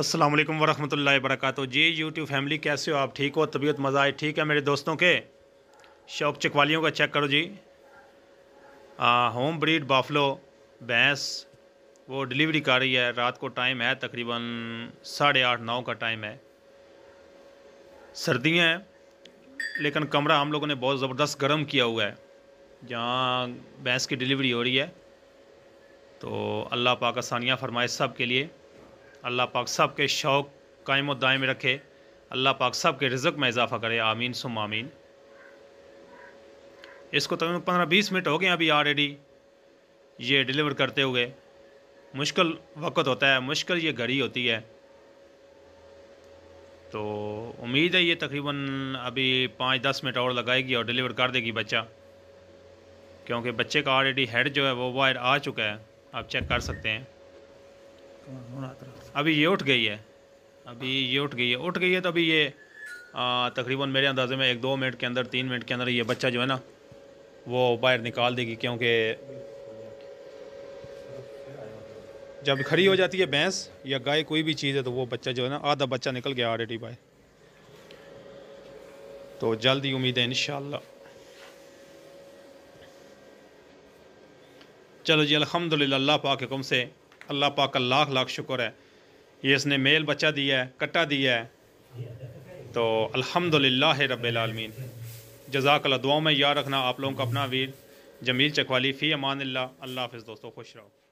अस्सलाम वालेकुम वरहमतुल्लाहि वबरकातुहू जी यूट्यूब फैमिली कैसे हो आप ठीक हो तबीयत मज़ा आए ठीक है मेरे दोस्तों के शौक चकवालियों का चेक करो जी आ, होम ब्रीड बाफलो भैंस वो डिलीवरी कर रही है रात को टाइम है तकरीबन साढ़े आठ नौ का टाइम है सर्दियाँ हैं लेकिन कमरा हम लोगों ने बहुत ज़बरदस्त गर्म किया हुआ है जहाँ भैंस की डिलीवरी हो रही है तो अल्लाह पाक आसानियाँ फरमाइश सब के लिए अल्लाह पाक सब के शौक़ कायम दायम रखे अल्लाह पाक सब के रिज़क में इजाफ़ा करे आमीन सुम आमीन इसको तो तक पंद्रह बीस मिनट हो गए अभी ऑलरेडी ये डिलीवर करते हुए मुश्किल वक्त होता है मुश्किल ये घड़ी होती है तो उम्मीद है ये तकरीबन अभी पाँच दस मिनट और लगाएगी और डिलीवर कर देगी बच्चा क्योंकि बच्चे का ऑलरेडी हेड जो है वो वायर आ चुका है आप चेक कर सकते हैं अभी ये उठ गई है अभी ये उठ गई है उठ गई है तो अभी ये तकरीबन मेरे अंदाज़े में एक दो मिनट के अंदर तीन मिनट के अंदर ये बच्चा जो है ना वो बाहर निकाल देगी क्योंकि जब खड़ी हो जाती है भैंस या गाय कोई भी चीज़ है तो वो बच्चा जो है ना आधा बच्चा निकल गया ऑलरेडी बाय तो जल्द ही उम्मीद है इन चलो जी अलहमदिल्ला पाकम से अल्लाह पाक का लाख लाख शुक्र है ये इसने मेल बच्चा दिया है कट्टा दिया है तो अल्हम्दुलिल्लाह रबालमीन जजाक दुआ में याद रखना आप लोगों का अपना वीर जमील चकवाली फ़ी अमान अल्लाह हाफ़ दोस्तों खुश रहो